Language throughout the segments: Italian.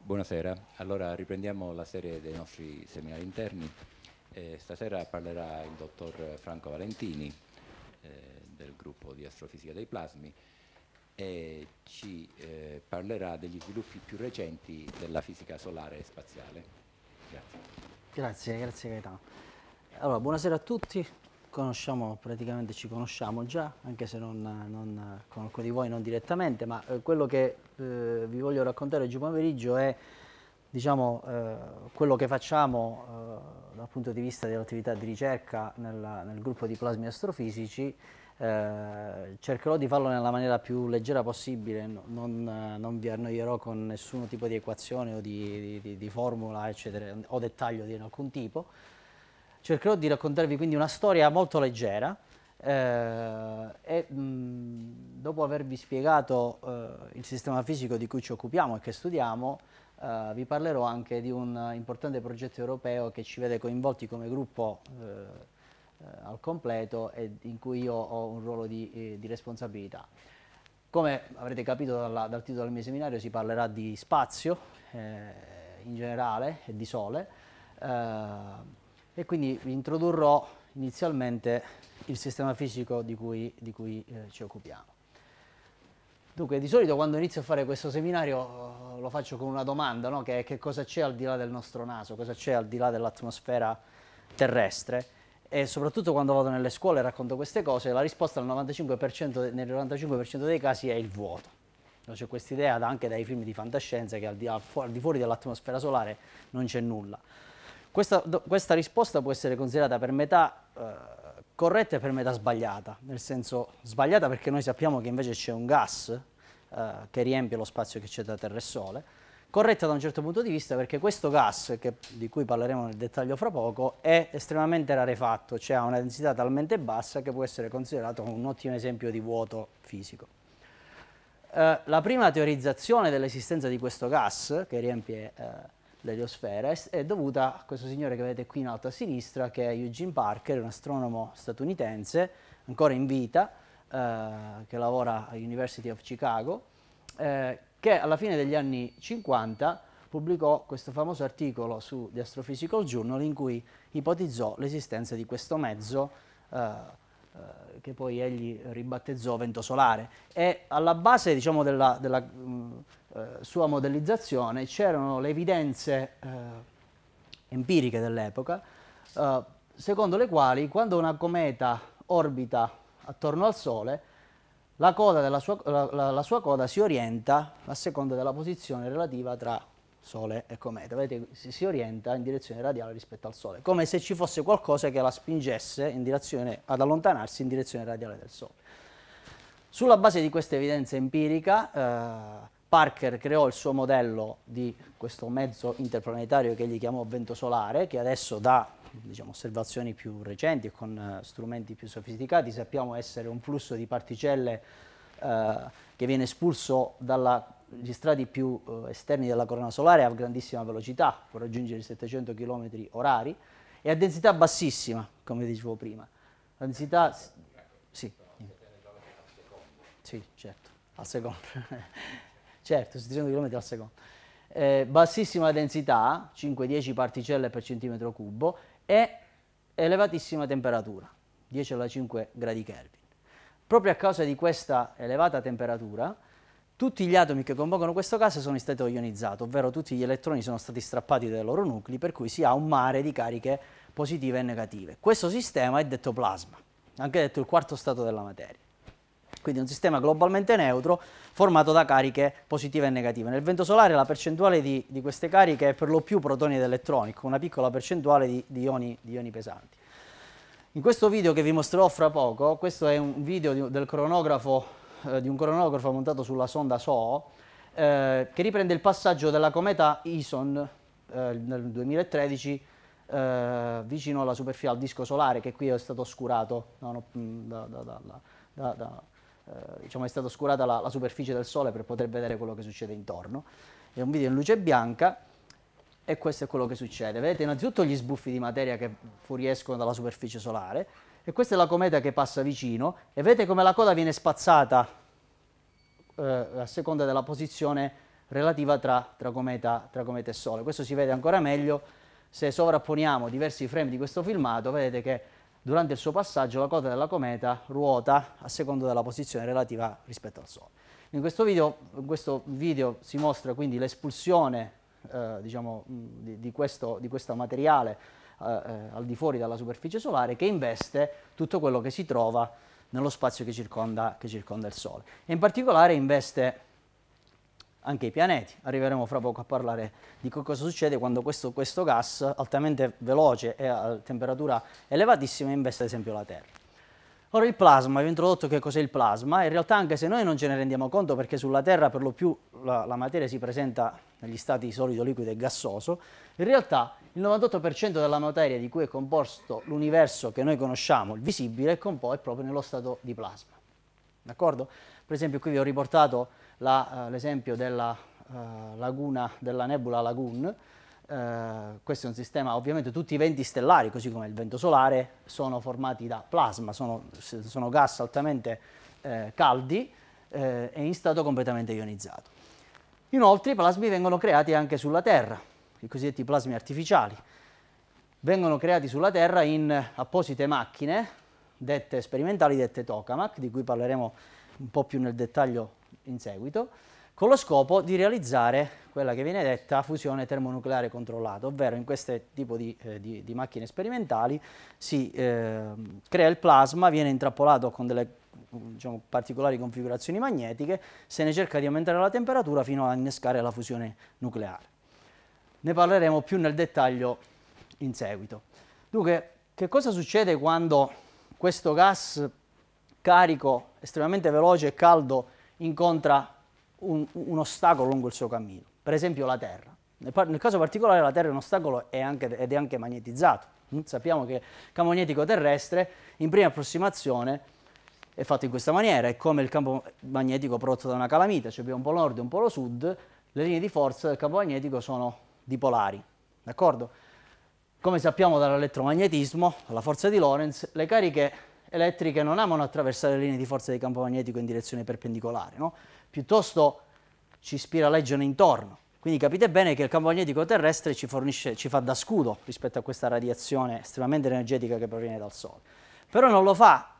Buonasera, allora riprendiamo la serie dei nostri seminari interni. Eh, stasera parlerà il dottor Franco Valentini eh, del gruppo di astrofisica dei plasmi e ci eh, parlerà degli sviluppi più recenti della fisica solare e spaziale. Grazie. Grazie, grazie Gaetano. Allora, buonasera a tutti, conosciamo, praticamente ci conosciamo già, anche se non, non con alcuni di voi non direttamente, ma eh, quello che eh, vi voglio raccontare oggi pomeriggio è diciamo, eh, quello che facciamo eh, dal punto di vista dell'attività di ricerca nel, nel, gruppo di plasmi astrofisici. Eh, cercherò di farlo nella maniera più leggera possibile, no, non, non, vi annoierò con nessun tipo di equazione o di, di, di, di formula eccetera, o dettaglio di alcun tipo. Cercherò di raccontarvi quindi una storia molto leggera eh, e mh, mm, dopo avervi spiegato eh, il sistema fisico di cui ci occupiamo e che studiamo, eh, vi parlerò anche di un importante progetto europeo che ci vede coinvolti come gruppo eh, eh, al completo e in cui io ho un ruolo di, eh, di responsabilità. Come avrete capito dalla, dal titolo del mio seminario si parlerà di spazio in generale e di sole e quindi vi introdurrò inizialmente il sistema fisico di cui, di cui eh, ci occupiamo. Dunque, di solito quando inizio a fare questo seminario eh, lo faccio con una domanda, no? che è che cosa c'è al di là del nostro naso, cosa c'è al di là dell'atmosfera terrestre e soprattutto quando vado nelle scuole e racconto queste cose, la risposta nel 95%, nel 95 dei casi è il vuoto. C'è questa idea anche dai film di fantascienza che al di, fuori dell'atmosfera solare non c'è nulla. Questa, questa, risposta può essere considerata per metà eh, corretta e per metà sbagliata, nel senso sbagliata perché noi sappiamo che invece c'è un gas eh, che riempie lo spazio che c'è tra Terra e Sole, corretta da un certo punto di vista perché questo gas, che, di cui parleremo nel dettaglio fra poco, è estremamente rarefatto, cioè ha una densità talmente bassa che può essere considerato un ottimo esempio di vuoto fisico. Eh, la prima teorizzazione dell'esistenza di questo gas, che riempie eh, l'eliosfera è, dovuta a questo signore che vedete qui in alto a sinistra che è Eugene Parker, un astronomo statunitense ancora in vita eh, che lavora all'University of Chicago eh, che alla fine degli anni 50 pubblicò questo famoso articolo su The Astrophysical Journal in cui ipotizzò l'esistenza di questo mezzo eh, eh che poi egli ribattezzò vento solare. E alla base diciamo, della, della mh, mm, eh, sua modellizzazione c'erano le evidenze eh, empiriche dell'epoca eh, secondo le quali quando una cometa orbita attorno al Sole, la, sua, la, la, la sua coda si orienta a seconda della posizione relativa tra Sole e cometa. Vedete, si, si, orienta in direzione radiale rispetto al Sole, come se ci fosse qualcosa che la spingesse direzione, ad allontanarsi in direzione radiale del Sole. Sulla base di questa evidenza empirica, eh, Parker creò il suo modello di questo mezzo interplanetario che gli chiamò vento solare, che adesso da diciamo, osservazioni più recenti e con uh, strumenti più sofisticati sappiamo essere un flusso di particelle uh, che viene espulso dagli strati più uh, esterni della corona solare a grandissima velocità, può raggiungere i 700 km orari, e a densità bassissima, come dicevo prima. La densità... Sì, sì certo, al secondo certo, 700 km al secondo. Eh, bassissima densità, 5-10 particelle per centimetro cubo e elevatissima temperatura, 10,5 gradi Kelvin. Proprio a causa di questa elevata temperatura, tutti gli atomi che compongono questo gas sono in stato ionizzato, ovvero tutti gli elettroni sono stati strappati dai loro nuclei, per cui si ha un mare di cariche positive e negative. Questo sistema è detto plasma, anche detto il quarto stato della materia quindi un sistema globalmente neutro formato da cariche positive e negative. Nel vento solare la percentuale di, di queste cariche è per lo più protoni ed elettroni, con una piccola percentuale di, di, ioni, di, ioni, pesanti. In questo video che vi mostrerò fra poco, questo è un video del cronografo, eh, di un cronografo montato sulla sonda SOO, eh, che riprende il passaggio della cometa Ison eh, nel 2013 eh, vicino alla superficie, al disco solare, che qui è stato oscurato da, mm, da, da, da eh, diciamo è stata oscurata la, la superficie del sole per poter vedere quello che succede intorno. È un video in luce bianca e questo è quello che succede. Vedete innanzitutto gli sbuffi di materia che fuoriescono dalla superficie solare e questa è la cometa che passa vicino e vedete come la coda viene spazzata eh, a seconda della posizione relativa tra, tra, cometa, tra, cometa, e sole. Questo si vede ancora meglio se sovrapponiamo diversi frame di questo filmato, vedete che Durante il suo passaggio la coda della cometa ruota a seconda della posizione relativa rispetto al Sole. In questo video, in questo video si mostra quindi l'espulsione eh, diciamo, di, di, questo, di, questo, materiale eh, eh al di fuori della superficie solare che investe tutto quello che si trova nello spazio che circonda, che circonda il Sole. E in particolare investe anche i pianeti. Arriveremo fra poco a parlare di cosa succede quando questo, questo gas altamente veloce e a temperatura elevatissima investe ad esempio la Terra. Ora il plasma, vi ho introdotto che cos'è il plasma, in realtà anche se noi non ce ne rendiamo conto perché sulla Terra per lo più la, la materia si presenta negli stati solido, liquido e gassoso, in realtà il 98% della materia di cui è composto l'universo che noi conosciamo, il visibile, è, è proprio nello stato di plasma. D'accordo? Per esempio qui vi ho riportato eh, l'esempio della eh, laguna, della nebula lagoon, Uh, questo è un sistema, ovviamente tutti i venti stellari, così come il vento solare, sono formati da plasma, sono, sono gas altamente eh, caldi eh, e in stato completamente ionizzato. Inoltre i plasmi vengono creati anche sulla Terra, i cosiddetti plasmi artificiali. Vengono creati sulla Terra in apposite macchine, dette sperimentali, dette tokamak, di cui parleremo un po' più nel dettaglio in seguito, con lo scopo di realizzare quella che viene detta fusione termonucleare controllata, ovvero in questo tipo di, eh, di, di macchine sperimentali si eh, crea il plasma, viene intrappolato con delle diciamo, particolari configurazioni magnetiche, se ne cerca di aumentare la temperatura fino a innescare la fusione nucleare. Ne parleremo più nel dettaglio in seguito. Dunque, che cosa succede quando questo gas carico estremamente veloce e caldo incontra un, un ostacolo lungo il suo cammino, per esempio la Terra. Nel, nel caso particolare la Terra è un ostacolo è anche, ed è anche magnetizzato. Mm? Sappiamo che il campo magnetico terrestre in prima approssimazione è fatto in questa maniera, è come il campo magnetico prodotto da una calamita, cioè abbiamo un polo nord e un polo sud, le linee di forza del campo magnetico sono dipolari, d'accordo? Come sappiamo dall'elettromagnetismo, dalla forza di Lorentz, le cariche elettriche non amano attraversare le linee di forza di campo magnetico in direzione perpendicolare, no? piuttosto ci spiraleggiano intorno. Quindi capite bene che il campo magnetico terrestre ci, fornisce, ci fa da scudo rispetto a questa radiazione estremamente energetica che proviene dal Sole. Però non lo fa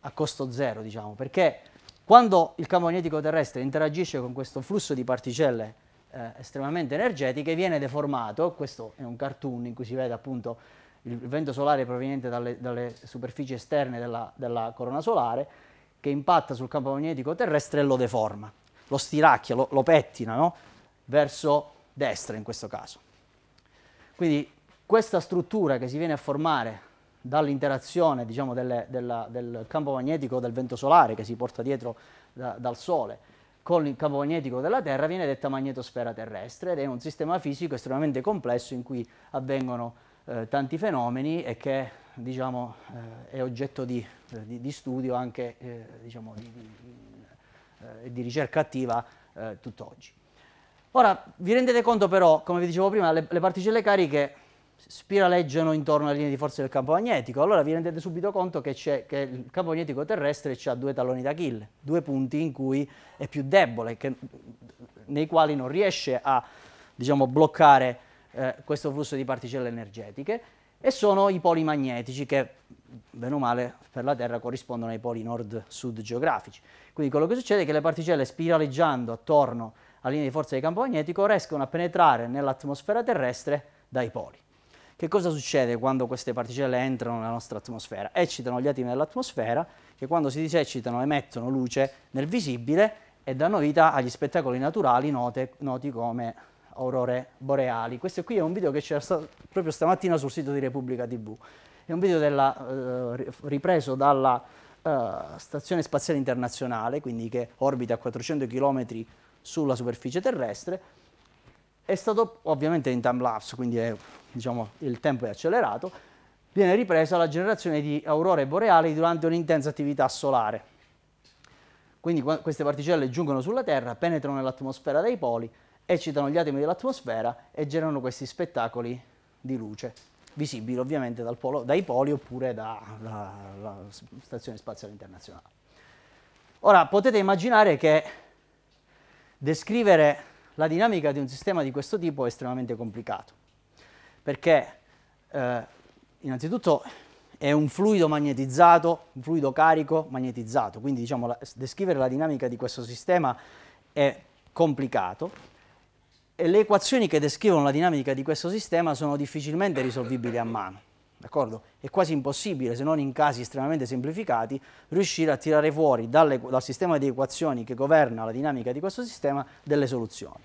a costo zero, diciamo, perché quando il campo magnetico terrestre interagisce con questo flusso di particelle eh, estremamente energetiche viene deformato, questo è un cartoon in cui si vede appunto il vento solare proveniente dalle, dalle superfici esterne della, della, corona solare che impatta sul campo magnetico terrestre e lo deforma, lo stiracchia, lo, lo pettina no? verso destra in questo caso. Quindi questa struttura che si viene a formare dall'interazione diciamo, del campo magnetico del vento solare che si porta dietro da, dal Sole con il campo magnetico della Terra viene detta magnetosfera terrestre ed è un sistema fisico estremamente complesso in cui avvengono eh, tanti fenomeni e che diciamo, eh, è oggetto di, di, di studio anche eh, diciamo, di, di, eh, ricerca attiva eh, tutt'oggi. Ora, vi rendete conto però, come vi dicevo prima, le, le particelle cariche spiraleggiano intorno alle linee di forza del campo magnetico, allora vi rendete subito conto che, che il campo magnetico terrestre ha due talloni d'Achille, due punti in cui è più debole, che, nei quali non riesce a diciamo, bloccare eh, questo flusso di particelle energetiche e sono i poli magnetici che, bene o male, per la Terra corrispondono ai poli nord-sud geografici. Quindi quello che succede è che le particelle spiraleggiando attorno alla linea di forza di campo magnetico riescono a penetrare nell'atmosfera terrestre dai poli. Che cosa succede quando queste particelle entrano nella nostra atmosfera? Eccitano gli atomi dell'atmosfera che quando si disecitano emettono luce nel visibile e danno vita agli spettacoli naturali note, noti come aurore boreali. Questo qui è un video che c'era stato proprio stamattina sul sito di Repubblica TV. È un video della, eh, ripreso dalla eh, Stazione Spaziale Internazionale, quindi che orbita a 400 km sulla superficie terrestre. È stato ovviamente in time lapse, quindi è, diciamo, il tempo è accelerato. Viene ripresa la generazione di aurore boreali durante un'intensa attività solare. Quindi queste particelle giungono sulla Terra, penetrano nell'atmosfera dei poli eccitano gli atomi dell'atmosfera e generano questi spettacoli di luce, visibili ovviamente polo, dai poli oppure dalla Stazione Spaziale Internazionale. Ora potete immaginare che descrivere la dinamica di un sistema di questo tipo è estremamente complicato, perché eh, innanzitutto è un fluido magnetizzato, un fluido carico magnetizzato, quindi diciamo, la, descrivere la dinamica di questo sistema è complicato, e le equazioni che descrivono la dinamica di questo sistema sono difficilmente risolvibili a mano. D'accordo? È quasi impossibile, se non in casi estremamente semplificati, riuscire a tirare fuori dalle, dal sistema di equazioni che governa la dinamica di questo sistema delle soluzioni.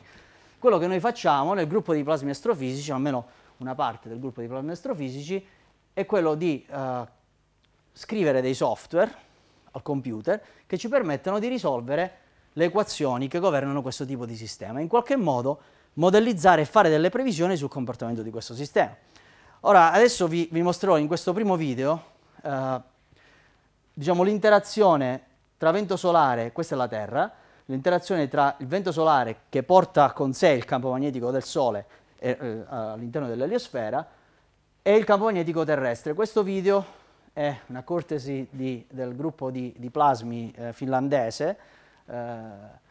Quello che noi facciamo nel gruppo di plasmi astrofisici, almeno una parte del gruppo di plasmi astrofisici, è quello di eh, scrivere dei software al computer che ci permettano di risolvere le equazioni che governano questo tipo di sistema. In qualche modo modellizzare e fare delle previsioni sul comportamento di questo sistema. Ora, adesso vi, vi mostrerò in questo primo video eh, diciamo, l'interazione tra vento solare, questa è la Terra, l'interazione tra il vento solare che porta con sé il campo magnetico del Sole eh, all'interno dell'eliosfera e il campo magnetico terrestre. Questo video è una cortesi di, del gruppo di, di plasmi eh, finlandese eh,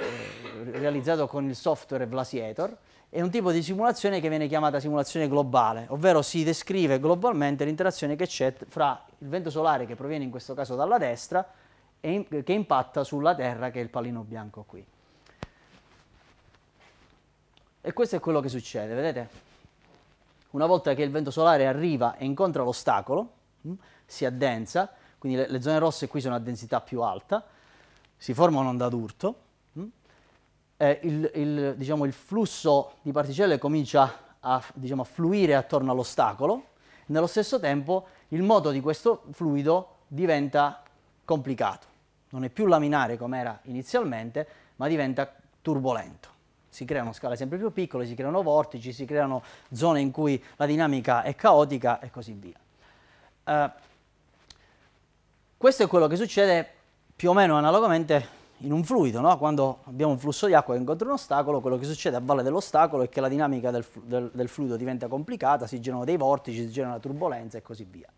eh, realizzato con il software Vlasiator, è un tipo di simulazione che viene chiamata simulazione globale, ovvero si descrive globalmente l'interazione che c'è fra il vento solare che proviene in questo caso dalla destra e in, che impatta sulla Terra che è il pallino bianco qui. E questo è quello che succede, vedete? Una volta che il vento solare arriva e incontra l'ostacolo, mm, si addensa, quindi le, le zone rosse qui sono a densità più alta, si forma un'onda d'urto, eh, il, il, diciamo, il, flusso di particelle comincia a diciamo, fluire attorno all'ostacolo, nello stesso tempo il moto di questo fluido diventa complicato, non è più laminare come era inizialmente, ma diventa turbolento. Si creano scale sempre più piccole, si creano vortici, si creano zone in cui la dinamica è caotica e così via. Uh, questo è quello che succede più o meno analogamente in un fluido, no? quando abbiamo un flusso di acqua che incontra un ostacolo, quello che succede a valle dell'ostacolo è che la dinamica del, del, del, fluido diventa complicata, si generano dei vortici, si genera turbolenza e così via.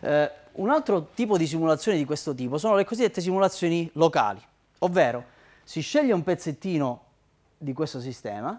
Eh, un altro tipo di simulazioni di questo tipo sono le cosiddette simulazioni locali, ovvero si sceglie un pezzettino di questo sistema,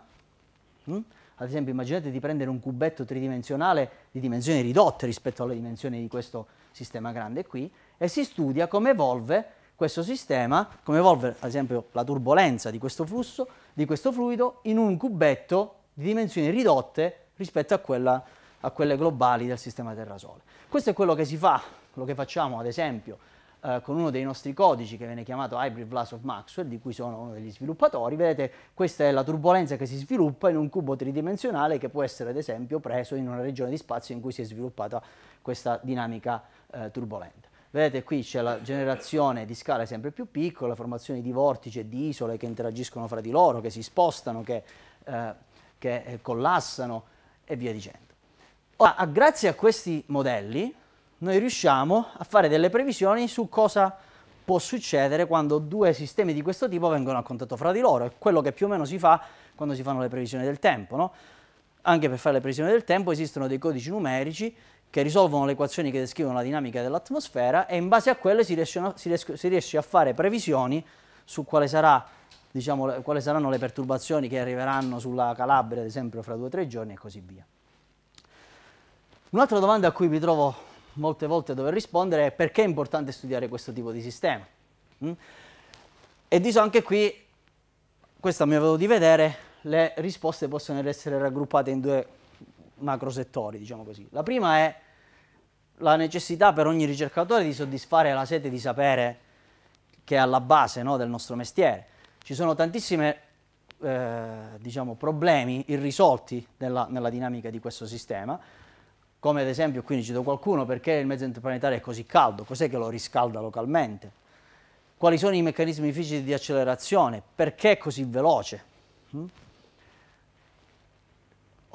mh? Hm? ad esempio immaginate di prendere un cubetto tridimensionale di dimensioni ridotte rispetto alle dimensioni di questo sistema grande qui, e si studia come evolve questo sistema, come evolvere ad esempio la turbolenza di questo flusso, di questo fluido, in un cubetto di dimensioni ridotte rispetto a, quella, a quelle globali del sistema Terra-Sole. Questo è quello che si fa, quello che facciamo ad esempio eh, con uno dei nostri codici che viene chiamato Hybrid Blast of Maxwell, di cui sono uno degli sviluppatori. Vedete, questa è la turbolenza che si sviluppa in un cubo tridimensionale che può essere ad esempio preso in una regione di spazio in cui si è sviluppata questa dinamica eh, turbolenta. Vedete qui c'è la generazione di scale sempre più piccole, la formazione di vortici e di isole che interagiscono fra di loro, che si spostano, che, eh, che eh, collassano e via dicendo. Ora, grazie a questi modelli, noi riusciamo a fare delle previsioni su cosa può succedere quando due sistemi di questo tipo vengono a contatto fra di loro, è quello che più o meno si fa quando si fanno le previsioni del tempo. No? Anche per fare le previsioni del tempo esistono dei codici numerici che risolvono le equazioni che descrivono la dinamica dell'atmosfera e in base a quelle si, riescono, si, riescono, si riesce a fare previsioni su quale sarà Diciamo, quali saranno le perturbazioni che arriveranno sulla Calabria, ad esempio, fra due o tre giorni e così via. Un'altra domanda a cui mi trovo molte volte a dover rispondere è perché è importante studiare questo tipo di sistema? Mm? E diso anche qui, questo a mio modo di vedere, le risposte possono essere raggruppate in due macro settori, diciamo così. La prima è la necessità per ogni ricercatore di soddisfare la sete di sapere che è alla base no, del nostro mestiere. Ci sono tantissimi eh, diciamo, problemi irrisolti nella, nella, dinamica di questo sistema, come ad esempio, quindi cito qualcuno, perché il mezzo interplanetario è così caldo, cos'è che lo riscalda localmente? Quali sono i meccanismi fisici di accelerazione? Perché è così veloce? Mm?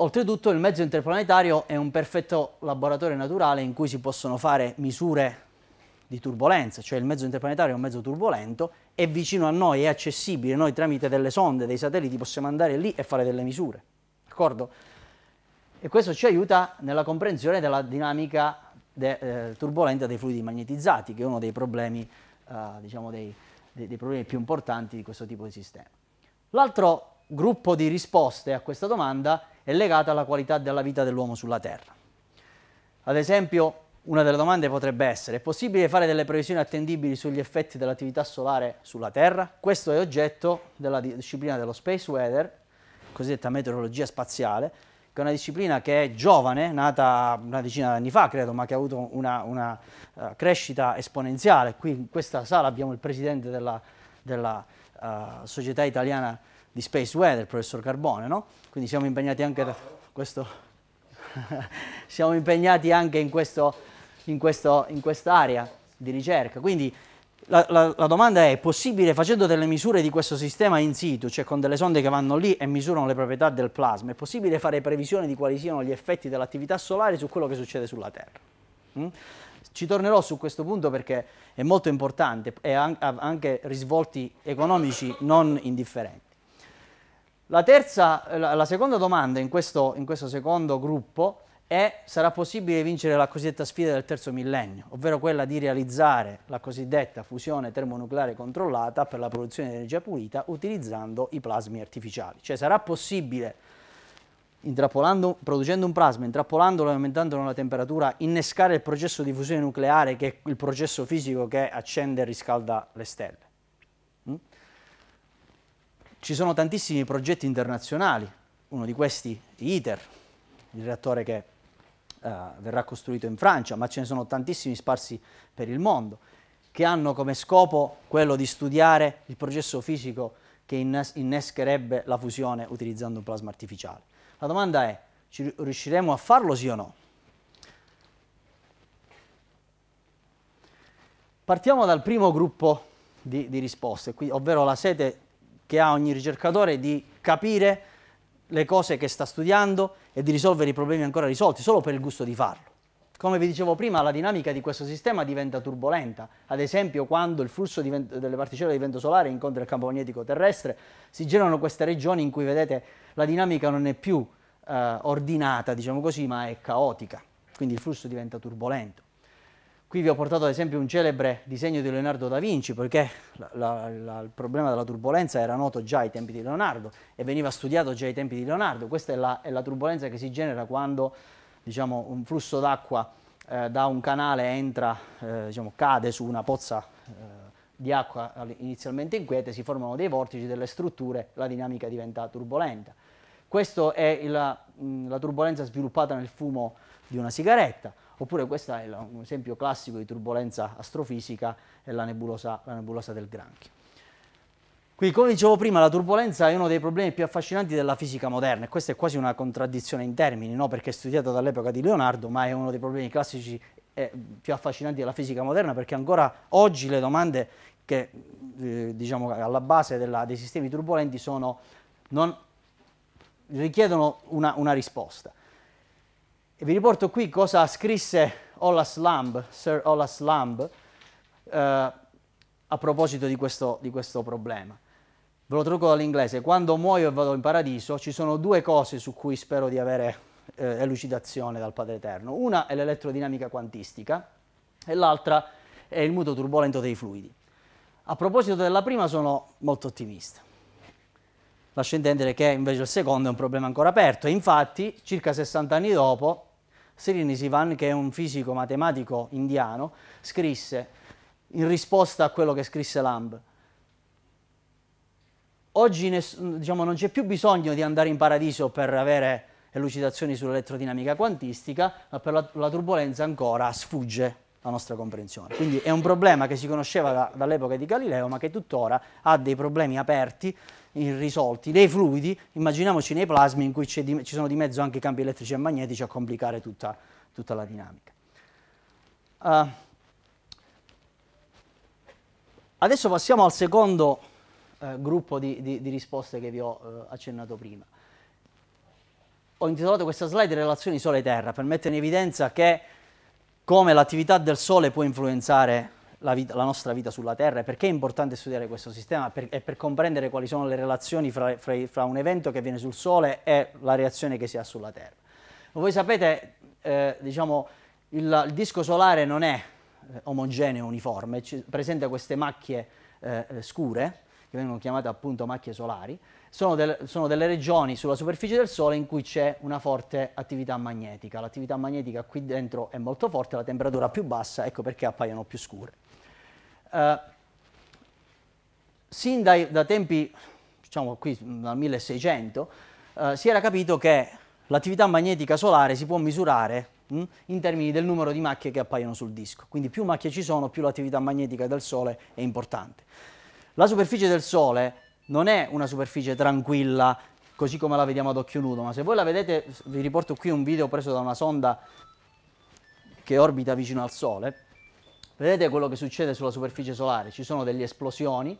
Oltretutto il mezzo interplanetario è un perfetto laboratorio naturale in cui si possono fare misure di turbolenza, cioè il mezzo interplanetario è un mezzo turbolento, è vicino a noi, è accessibile, noi tramite delle sonde, dei satelliti possiamo andare lì e fare delle misure, d'accordo? E questo ci aiuta nella comprensione della dinamica de, eh, turbolenta dei fluidi magnetizzati, che è uno dei problemi, eh, diciamo dei, dei, dei problemi più importanti di questo tipo di sistema. L'altro gruppo di risposte a questa domanda è legata alla qualità della vita dell'uomo sulla Terra. Ad esempio, una delle domande potrebbe essere, è possibile fare delle previsioni attendibili sugli effetti dell'attività solare sulla Terra? Questo è oggetto della disciplina dello space weather, cosiddetta meteorologia spaziale, che è una disciplina che è giovane, nata una decina di anni fa credo, ma che ha avuto una, una uh, crescita esponenziale. Qui in questa sala abbiamo il presidente della della uh, Società Italiana di Space Weather, il professor Carbone, no? Quindi siamo impegnati anche da questo... siamo impegnati anche in questo in, quest'area di ricerca. Quindi la, la, la, domanda è, è possibile facendo delle misure di questo sistema in situ, cioè con delle sonde che vanno lì e misurano le proprietà del plasma, è possibile fare previsioni di quali siano gli effetti dell'attività solare su quello che succede sulla Terra? Mm? Ci tornerò su questo punto perché è molto importante e ha anche risvolti economici non indifferenti. La, terza, la seconda domanda in questo, in questo secondo gruppo è sarà possibile vincere la cosiddetta sfida del terzo millennio, ovvero quella di realizzare la cosiddetta fusione termonucleare controllata per la produzione di energia pulita utilizzando i plasmi artificiali. Cioè sarà possibile intrappolando, producendo un plasma, intrappolandolo e aumentandolo la temperatura, innescare il processo di fusione nucleare, che è il processo fisico che accende e riscalda le stelle. Mm? Ci sono tantissimi progetti internazionali, uno di questi ITER, il reattore che uh, verrà costruito in Francia, ma ce ne sono tantissimi sparsi per il mondo, che hanno come scopo quello di studiare il processo fisico che innescherebbe la fusione utilizzando un plasma artificiale. La domanda è, ci riusciremo a farlo sì o no? Partiamo dal primo gruppo di, di risposte, qui, ovvero la sete che ha ogni ricercatore di capire le cose che sta studiando e di risolvere i problemi ancora risolti, solo per il gusto di farlo. Come vi dicevo prima, la dinamica di questo sistema diventa turbolenta. Ad esempio, quando il flusso vento, delle particelle di vento solare incontra il campo magnetico terrestre, si generano queste regioni in cui, vedete, la dinamica non è più eh, ordinata, diciamo così, ma è caotica. Quindi il flusso diventa turbolento. Qui vi ho portato ad esempio un celebre disegno di Leonardo da Vinci, perché la, la, la, il problema della turbolenza era noto già ai tempi di Leonardo e veniva studiato già ai tempi di Leonardo. Questa è la, è turbolenza che si genera quando diciamo, un flusso d'acqua eh, da un canale entra, eh, diciamo, cade su una pozza eh, di acqua inizialmente inquieta, si formano dei vortici delle strutture, la dinamica diventa turbolenta. Questa è il, mm, la turbolenza sviluppata nel fumo di una sigaretta, oppure questo è un esempio classico di turbolenza astrofisica, è la nebulosa, la nebulosa del granchio. Quindi, come dicevo prima, la turbolenza è uno dei problemi più affascinanti della fisica moderna e questa è quasi una contraddizione in termini, no? perché è studiata dall'epoca di Leonardo, ma è uno dei problemi classici eh, più affascinanti della fisica moderna perché ancora oggi le domande che eh, diciamo alla base della, dei sistemi turbolenti sono, non, richiedono una, una risposta. E vi riporto qui cosa scrisse Olaf Lamb, Sir Olaf Lamb, eh, a proposito di questo, di questo problema ve lo traduco dall'inglese, quando muoio e vado in paradiso ci sono due cose su cui spero di avere eh, elucidazione dal Padre Eterno. Una è l'elettrodinamica quantistica e l'altra è il muto turbolento dei fluidi. A proposito della prima sono molto ottimista. Lascio intendere che invece il secondo è un problema ancora aperto. Infatti, circa 60 anni dopo, Sri Nisivan, che è un fisico matematico indiano, scrisse in risposta a quello che scrisse Lamb, Oggi diciamo, non c'è più bisogno di andare in paradiso per avere elucidazioni sull'elettrodinamica quantistica, ma per la, la, turbolenza ancora sfugge la nostra comprensione. Quindi è un problema che si conosceva da, dall'epoca di Galileo, ma che tuttora ha dei problemi aperti, irrisolti, nei fluidi, immaginiamoci nei plasmi in cui di, ci sono di mezzo anche i campi elettrici e magnetici a complicare tutta, tutta la dinamica. Uh, adesso passiamo al secondo eh, gruppo di, di, di, risposte che vi ho eh, accennato prima. Ho intitolato questa slide Relazioni Sole-Terra per mettere in evidenza che come l'attività del Sole può influenzare la, vita, la, nostra vita sulla Terra e perché è importante studiare questo sistema per, e per comprendere quali sono le relazioni fra, fra, fra un evento che avviene sul Sole e la reazione che si ha sulla Terra. Voi sapete, eh, diciamo, il, il, disco solare non è eh, omogeneo, uniforme, presenta queste macchie eh, scure che vengono chiamate appunto macchie solari, sono, del, sono delle regioni sulla superficie del Sole in cui c'è una forte attività magnetica. L'attività magnetica qui dentro è molto forte, la temperatura è più bassa, ecco perché appaiono più scure. Uh, sin dai, da tempi, diciamo qui dal 1600, uh, eh, si era capito che l'attività magnetica solare si può misurare in termini del numero di macchie che appaiono sul disco. Quindi più macchie ci sono, più l'attività magnetica del Sole è importante. La superficie del Sole non è una superficie tranquilla così come la vediamo ad occhio nudo, ma se voi la vedete, vi riporto qui un video preso da una sonda che orbita vicino al Sole, vedete quello che succede sulla superficie solare, ci sono delle esplosioni,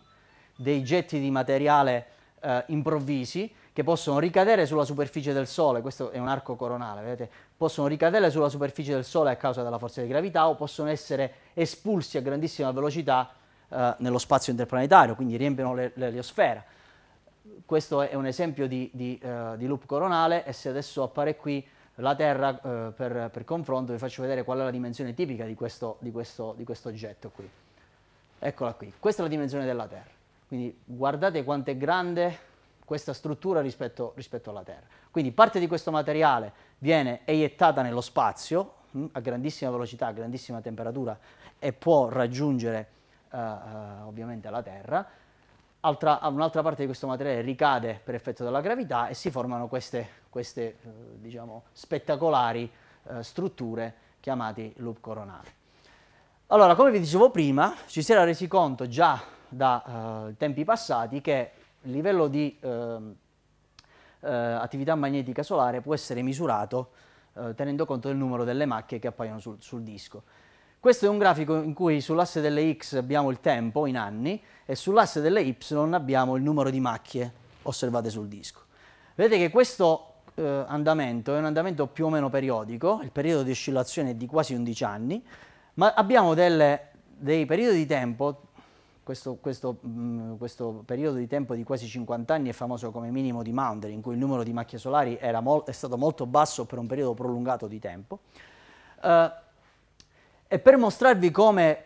dei getti di materiale eh, improvvisi che possono ricadere sulla superficie del Sole, questo è un arco coronale, vedete, possono ricadere sulla superficie del Sole a causa della forza di gravità o possono essere espulsi a grandissima velocità eh, nello spazio interplanetario, quindi riempiono l'eliosfera. Questo è un esempio di, di, eh, di, loop coronale e se adesso appare qui la Terra eh, per, per, confronto vi faccio vedere qual è la dimensione tipica di questo, di questo, questo oggetto qui. Eccola qui, questa è la dimensione della Terra. Quindi guardate quanto è grande questa struttura rispetto, rispetto, alla Terra. Quindi parte di questo materiale viene eiettata nello spazio mh, hm, a grandissima velocità, a grandissima temperatura e può raggiungere eh, eh, ovviamente la Terra, Altra, un'altra parte di questo materiale ricade per effetto della gravità e si formano queste, queste eh, diciamo, spettacolari eh, strutture chiamate loop coronali. Allora, come vi dicevo prima, ci si era resi conto già da eh, tempi passati che il livello di ehm, eh, attività magnetica solare può essere misurato tenendo conto del numero delle macchie che appaiono sul, sul disco. Questo è un grafico in cui sull'asse delle x abbiamo il tempo in anni e sull'asse delle y abbiamo il numero di macchie osservate sul disco. Vedete che questo eh, andamento è un andamento più o meno periodico, il periodo di oscillazione è di quasi 11 anni, ma abbiamo delle, dei periodi di tempo, questo, questo, mh, mm, questo, periodo di tempo di quasi 50 anni è famoso come minimo di Maunder, in cui il numero di macchie solari è stato molto basso per un periodo prolungato di tempo, eh, e per mostrarvi come,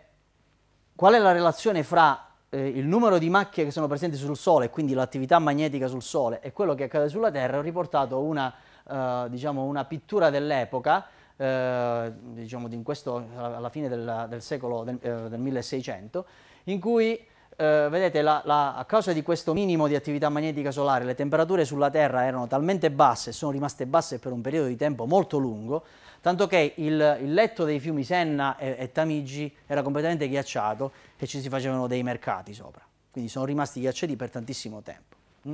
qual è la relazione fra eh, il numero di macchie che sono presenti sul Sole, quindi l'attività magnetica sul Sole, e quello che accade sulla Terra, ho riportato una, eh, diciamo una pittura dell'epoca, eh, diciamo questo, alla fine del, del secolo del, eh, del 1600, in cui Uh, vedete, la, la, a causa di questo minimo di attività magnetica solare, le temperature sulla Terra erano talmente basse, sono rimaste basse per un periodo di tempo molto lungo, tanto che il, il letto dei fiumi Senna e, e, Tamigi era completamente ghiacciato e ci si facevano dei mercati sopra, quindi sono rimasti ghiacciati per tantissimo tempo. Mm?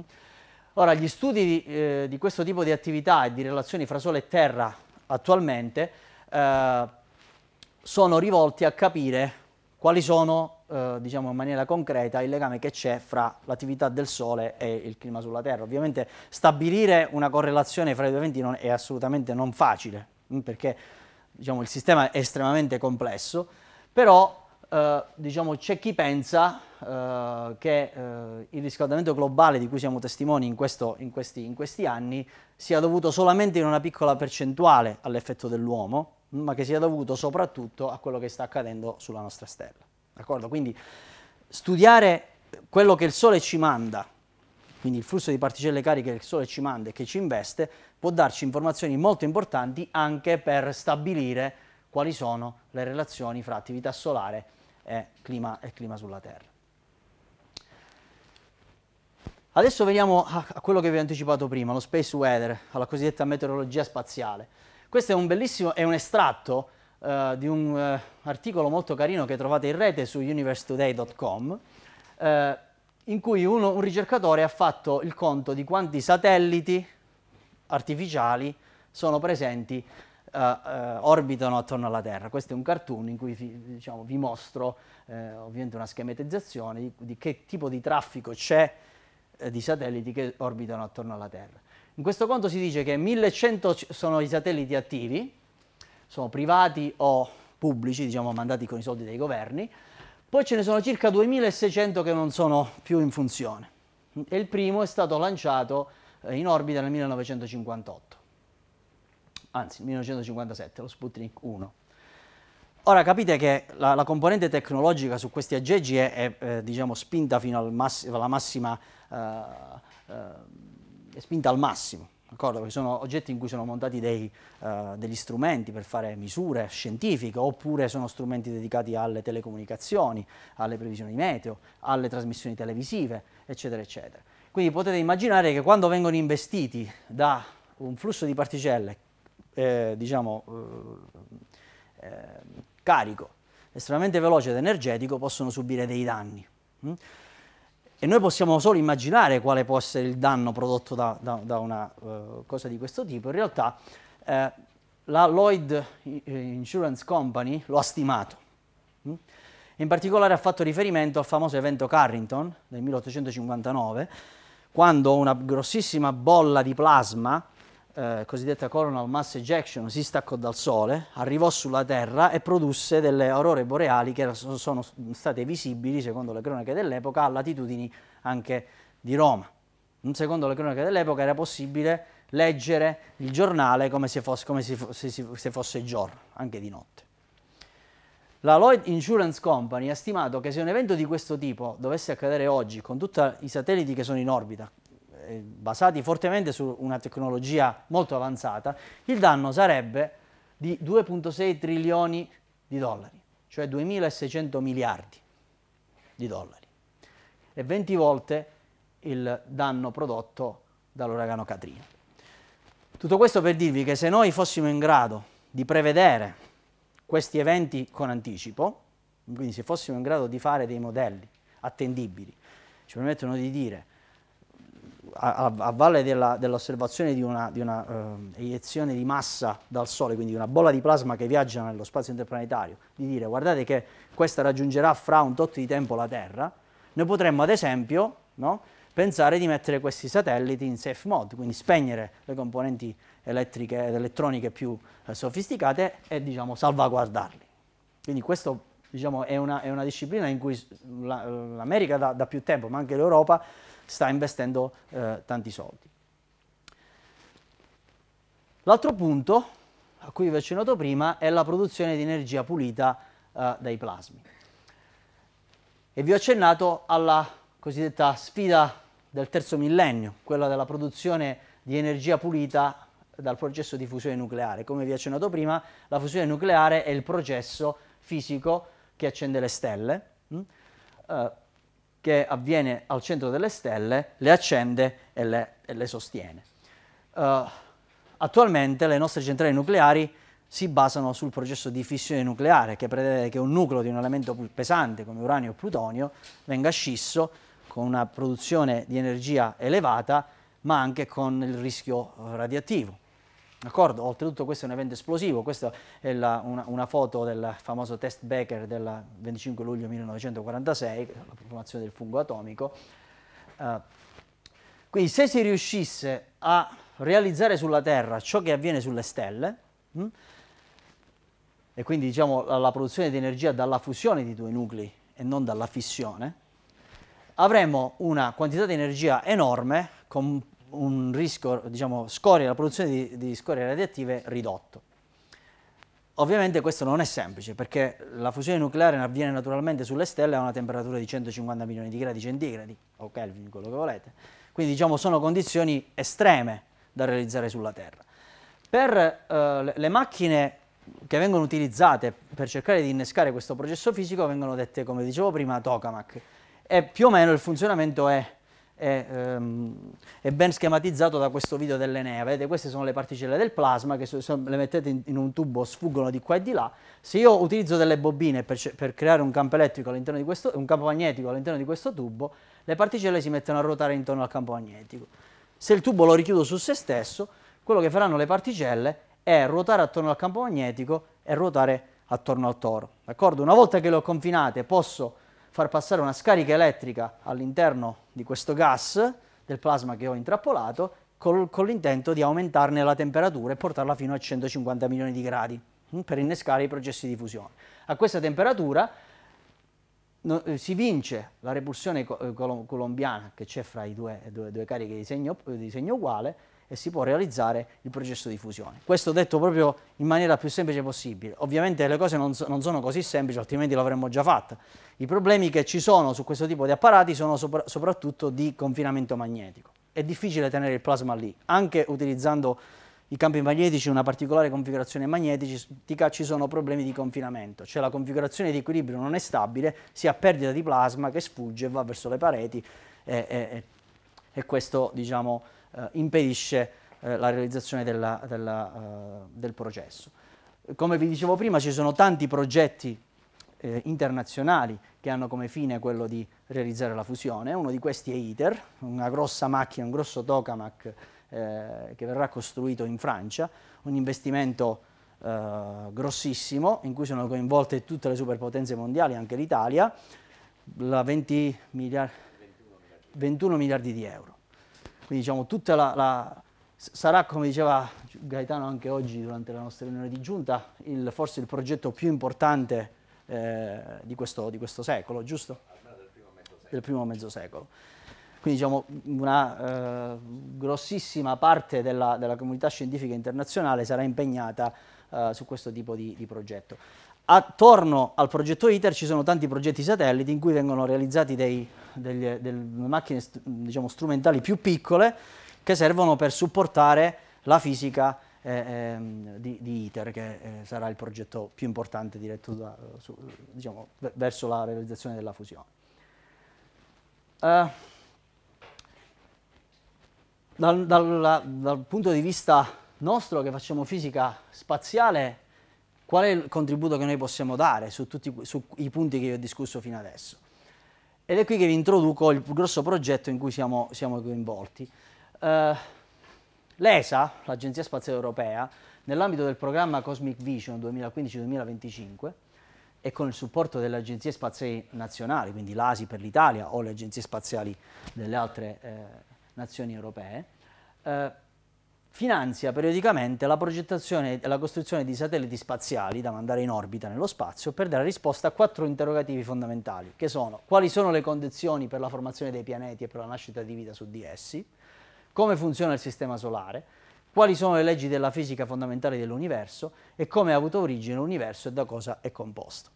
Ora, gli studi eh, di, questo tipo di attività e di relazioni fra Sole e Terra attualmente eh, sono rivolti a capire quali sono, eh, diciamo in maniera concreta, il legame che c'è fra l'attività del Sole e il clima sulla Terra. Ovviamente stabilire una correlazione fra i due eventi non, è assolutamente non facile, Mm, perché diciamo, il sistema è estremamente complesso, però eh, diciamo, c'è chi pensa eh, che eh, il riscaldamento globale di cui siamo testimoni in, questo, in, questi, in questi anni sia dovuto solamente in una piccola percentuale all'effetto dell'uomo, mm, ma che sia dovuto soprattutto a quello che sta accadendo sulla nostra stella. D'accordo? Quindi studiare quello che il Sole ci manda quindi il flusso di particelle cariche che il Sole ci manda e che ci investe, può darci informazioni molto importanti anche per stabilire quali sono le relazioni fra attività solare e clima, e clima sulla Terra. Adesso veniamo a, a quello che vi ho anticipato prima, lo space weather, alla cosiddetta meteorologia spaziale. Questo è un bellissimo, è un estratto Uh, di un uh, articolo molto carino che trovate in rete su universetoday.com uh, eh, in cui uno, un ricercatore ha fatto il conto di quanti satelliti artificiali sono presenti, uh, uh, orbitano attorno alla Terra. Questo è un cartoon in cui vi, diciamo, vi mostro uh, ovviamente una schematizzazione di, di, che tipo di traffico c'è di satelliti che orbitano attorno alla Terra. In questo conto si dice che 1100 sono i satelliti attivi, sono privati o pubblici, diciamo mandati con i soldi dei governi, poi ce ne sono circa 2600 che non sono più in funzione e il primo è stato lanciato eh, in orbita nel 1958, anzi 1957, lo Sputnik 1. Ora capite che la, la componente tecnologica su questi aggeggi è, è eh, diciamo, spinta, al mass- massima, eh, eh, spinta al massimo d'accordo? Perché sono oggetti in cui sono montati dei, uh, degli strumenti per fare misure scientifiche, oppure sono strumenti dedicati alle telecomunicazioni, alle previsioni meteo, alle trasmissioni televisive, eccetera, eccetera. Quindi potete immaginare che quando vengono investiti da un flusso di particelle, eh, diciamo, eh, eh carico, estremamente veloce ed energetico, possono subire dei danni. Mm? E noi possiamo solo immaginare quale può essere il danno prodotto da, da, da una uh, cosa di questo tipo. In realtà eh, la Lloyd eh, Insurance Company lo ha stimato. Mm? In particolare ha fatto riferimento al famoso evento Carrington del 1859, quando una grossissima bolla di plasma eh, cosiddetta coronal mass ejection, si staccò dal Sole, arrivò sulla Terra e produsse delle aurore boreali che sono, state visibili, secondo le cronache dell'epoca, a latitudini anche di Roma. Mm, secondo le cronache dell'epoca era possibile leggere il giornale come, se fosse, come se, fosse, se fosse giorno, anche di notte. La Lloyd Insurance Company ha stimato che se un evento di questo tipo dovesse accadere oggi, con tutti i satelliti che sono in orbita, eh, basati fortemente su una tecnologia molto avanzata, il danno sarebbe di 2.6 trilioni di dollari, cioè 2.600 miliardi di dollari, e 20 volte il danno prodotto dall'uragano Katrina. Tutto questo per dirvi che se noi fossimo in grado di prevedere questi eventi con anticipo, quindi se fossimo in grado di fare dei modelli attendibili, ci permettono di dire a, a, valle della, dell'osservazione di una, di una uh, eiezione di massa dal Sole, quindi una bolla di plasma che viaggia nello spazio interplanetario, di dire guardate che questa raggiungerà fra un tot di tempo la Terra, noi potremmo ad esempio no, pensare di mettere questi satelliti in safe mode, quindi spegnere le componenti elettriche ed elettroniche più eh, sofisticate e diciamo, salvaguardarli. Quindi questo diciamo, è, una, è, una, disciplina in cui la, l'America da, da più tempo, ma anche l'Europa, sta investendo eh, tanti soldi. L'altro punto a cui vi ho accennato prima è la produzione di energia pulita eh, dai plasmi. E vi ho accennato alla cosiddetta sfida del terzo millennio, quella della produzione di energia pulita dal processo di fusione nucleare. Come vi ho accennato prima, la fusione nucleare è il processo fisico che accende le stelle. Mm? Uh, che avviene al centro delle stelle, le accende e le, e le sostiene. Uh, attualmente le nostre centrali nucleari si basano sul processo di fissione nucleare, che prevede che un nucleo di un elemento pesante come uranio o plutonio venga scisso con una produzione di energia elevata, ma anche con il rischio radioattivo. D'accordo? Oltretutto questo è un evento esplosivo, questa è la, una, una, foto del famoso test Becker del 25 luglio 1946, la formazione del fungo atomico. Uh, quindi se si riuscisse a realizzare sulla Terra ciò che avviene sulle stelle, mh, hm, e quindi diciamo la, la produzione di energia dalla fusione di due nuclei e non dalla fissione, avremo una quantità di energia enorme con un rischio, diciamo, scoria, la produzione di, di scorie radioattive ridotto. Ovviamente questo non è semplice perché la fusione nucleare avviene naturalmente sulle stelle a una temperatura di 150 milioni di gradi centigradi o Kelvin, quello che volete. Quindi diciamo sono condizioni estreme da realizzare sulla Terra. Per eh, le macchine che vengono utilizzate per cercare di innescare questo processo fisico vengono dette, come dicevo prima, tokamak e più o meno il funzionamento è è, ehm, è, ben schematizzato da questo video dell'Enea. Vedete, queste sono le particelle del plasma che se le mettete in, in, un tubo sfuggono di qua e di là. Se io utilizzo delle bobine per, per creare un campo, questo, un campo magnetico all'interno di questo tubo, le particelle si mettono a ruotare intorno al campo magnetico. Se il tubo lo richiudo su se stesso, quello che faranno le particelle è ruotare attorno al campo magnetico e ruotare attorno al toro. D'accordo? Una volta che le ho confinate posso far passare una scarica elettrica all'interno di questo gas, del plasma che ho intrappolato, col, con l'intento di aumentarne la temperatura e portarla fino a 150 milioni di gradi hm, per innescare i processi di fusione. A questa temperatura no, eh, si vince la repulsione eh, colombiana che c'è fra i due, due, due cariche di segno, di segno uguale e si può realizzare il processo di fusione. Questo detto proprio in maniera più semplice possibile. Ovviamente le cose non, non sono così semplici, altrimenti l'avremmo già fatta. I problemi che ci sono su questo tipo di apparati sono sopra, soprattutto di confinamento magnetico. È difficile tenere il plasma lì, anche utilizzando i campi magnetici, una particolare configurazione magnetica, ci sono problemi di confinamento, cioè la configurazione di equilibrio non è stabile, si ha perdita di plasma che sfugge e va verso le pareti e, e, e questo diciamo, eh, impedisce eh, la realizzazione della, della, eh, del processo. Come vi dicevo prima ci sono tanti progetti eh, internazionali che hanno come fine quello di realizzare la fusione, uno di questi è ITER, una grossa macchina, un grosso tokamak eh, che verrà costruito in Francia, un investimento Uh, grossissimo in cui sono coinvolte tutte le superpotenze mondiali, anche l'Italia, 21 miliardi. 21 miliardi di euro. Quindi diciamo tutta la, la sarà, come diceva Gaetano anche oggi durante la nostra riunione di giunta, il, forse il progetto più importante eh, di, questo, di, questo, secolo, giusto? Del primo mezzo secolo. Quindi diciamo una eh, grossissima parte della, della, comunità scientifica internazionale sarà impegnata eh, su questo tipo di, di progetto. Attorno al progetto ITER ci sono tanti progetti satelliti in cui vengono realizzati dei, degli, delle macchine diciamo, strumentali più piccole che servono per supportare la fisica eh, eh, di, di, ITER, che eh, sarà il progetto più importante diretto da, su, diciamo, verso la realizzazione della fusione. Uh, dal, dal, dal punto di vista nostro, che facciamo fisica spaziale, qual è il contributo che noi possiamo dare su tutti su i punti che io ho discusso fino adesso. Ed è qui che vi introduco il grosso progetto in cui siamo, siamo coinvolti. Uh, L'ESA, l'Agenzia Spaziale Europea, nell'ambito del programma Cosmic Vision 2015-2025 e con il supporto delle agenzie spaziali nazionali, quindi l'ASI per l'Italia o le agenzie spaziali delle altre eh, nazioni europee, eh, finanzia periodicamente la progettazione e la costruzione di satelliti spaziali da mandare in orbita nello spazio per dare risposta a quattro interrogativi fondamentali, che sono quali sono le condizioni per la formazione dei pianeti e per la nascita di vita su di essi, come funziona il sistema solare, quali sono le leggi della fisica fondamentale dell'universo e come ha avuto origine l'universo e da cosa è composto.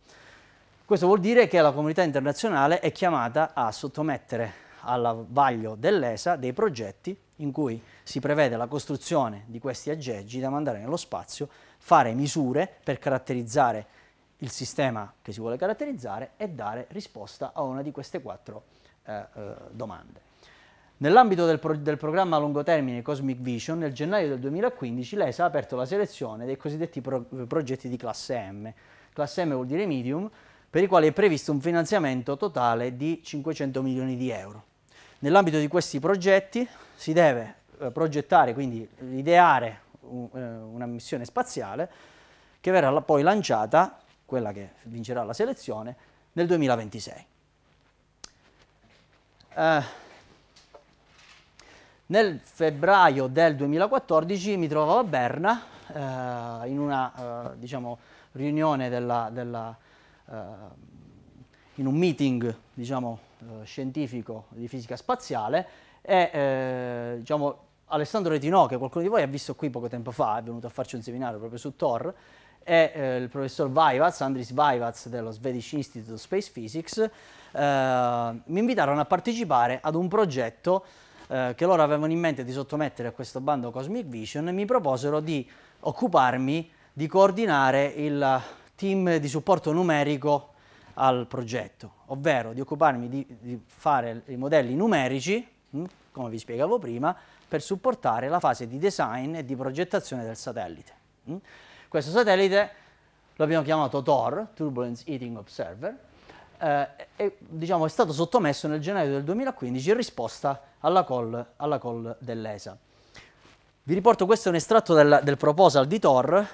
Questo vuol dire che la comunità internazionale è chiamata a sottomettere al vaglio dell'ESA dei progetti in cui si prevede la costruzione di questi aggeggi da mandare nello spazio, fare misure per caratterizzare il sistema che si vuole caratterizzare e dare risposta a una di queste quattro eh, eh domande. Nell'ambito del, pro del, programma a lungo termine Cosmic Vision, nel gennaio del 2015 l'ESA ha aperto la selezione dei cosiddetti pro progetti di classe M. Classe M vuol dire medium, per i quali è previsto un finanziamento totale di 500 milioni di euro. Nell'ambito di questi progetti si deve eh, progettare, quindi ideare un, eh, una missione spaziale che verrà poi lanciata, quella che vincerà la selezione, nel 2026. Eh, nel febbraio del 2014 mi trovavo a Berna eh, in una eh, diciamo, riunione della, della, eh, in un meeting diciamo, eh, scientifico di fisica spaziale e eh, diciamo, Alessandro Retinò, che qualcuno di voi ha visto qui poco tempo fa, è venuto a farci un seminario proprio su Thor, e eh, il professor Vaivats, Andris Vaivats dello Swedish Institute of Space Physics, eh, mi invitarono a partecipare ad un progetto eh, che loro avevano in mente di sottomettere a questo bando Cosmic Vision e mi proposero di occuparmi di coordinare il team di supporto numerico al progetto, ovvero di occuparmi di, di fare i modelli numerici, hm, come vi spiegavo prima, per supportare la fase di design e di progettazione del satellite. Hm. Questo satellite lo abbiamo chiamato TOR, Turbulence Heating Observer, eh, e, diciamo, è stato sottomesso nel gennaio del 2015 in risposta alla call, alla call dell'ESA. Vi riporto questo è un estratto del, del proposal di Tor